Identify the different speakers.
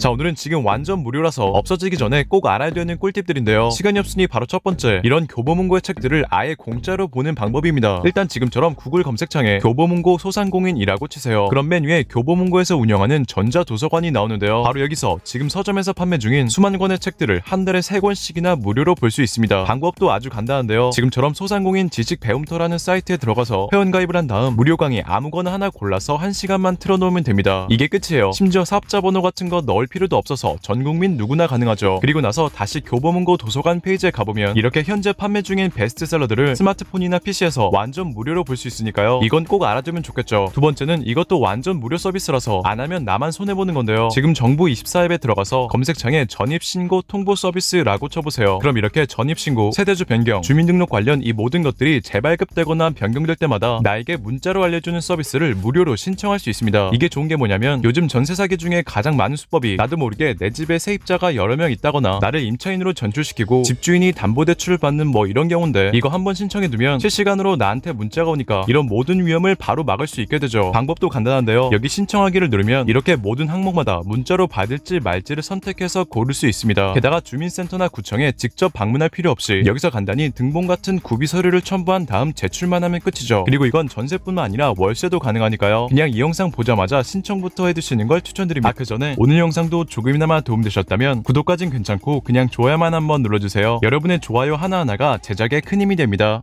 Speaker 1: 자 오늘은 지금 완전 무료라서 없어지기 전에 꼭 알아야 되는 꿀팁들인데요 시간이 없으니 바로 첫 번째 이런 교보문고의 책들을 아예 공짜로 보는 방법입니다 일단 지금처럼 구글 검색창에 교보문고 소상공인이라고 치세요 그럼 맨 위에 교보문고에서 운영하는 전자도서관이 나오는데요 바로 여기서 지금 서점에서 판매 중인 수만 권의 책들을 한 달에 세권씩이나 무료로 볼 수 있습니다 방법도 아주 간단한데요 지금처럼 소상공인 지식 배움터라는 사이트에 들어가서 회원가입을 한 다음 무료 강의 아무거나 하나 골라서 한시간만 틀어놓으면 됩니다 이게 끝이에요 심지어 사업자 번호 같은 거 넣을 필요도 없어서 전국민 누구나 가능하죠. 그리고 나서 다시 교보문고 도서관 페이지에 가보면 이렇게 현재 판매 중인 베스트셀러들을 스마트폰이나 PC에서 완전 무료로 볼 수 있으니까요. 이건 꼭 알아두면 좋겠죠. 두 번째는 이것도 완전 무료 서비스라서 안 하면 나만 손해보는 건데요. 지금 정부 24앱에 들어가서 검색창에 전입신고 통보 서비스라고 쳐보세요. 그럼 이렇게 전입신고, 세대주 변경, 주민등록 관련 이 모든 것들이 재발급되거나 변경될 때마다 나에게 문자로 알려주는 서비스를 무료로 신청할 수 있습니다. 이게 좋은 게 뭐냐면 요즘 전세 사기 중에 가장 많은 수법이 나도 모르게 내 집에 세입자가 여러 명 있다거나 나를 임차인으로 전출시키고 집주인이 담보대출을 받는 뭐 이런 경우인데 이거 한번 신청해두면 실시간으로 나한테 문자가 오니까 이런 모든 위험을 바로 막을 수 있게 되죠. 방법도 간단한데요. 여기 신청하기를 누르면 이렇게 모든 항목마다 문자로 받을지 말지를 선택해서 고를 수 있습니다. 게다가 주민센터나 구청에 직접 방문할 필요 없이 여기서 간단히 등본 같은 구비 서류를 첨부한 다음 제출만 하면 끝이죠. 그리고 이건 전세뿐만 아니라 월세도 가능하니까요. 그냥 이 영상 보자마자 신청부터 해두시는 걸 추천드립니다. 아, 그 전에 오늘 영상 내용도 조금이나마 도움되셨다면 구독까진 괜찮고 그냥 좋아요만 한번 눌러주세요. 여러분의 좋아요 하나하나가 제작에 큰 힘이 됩니다.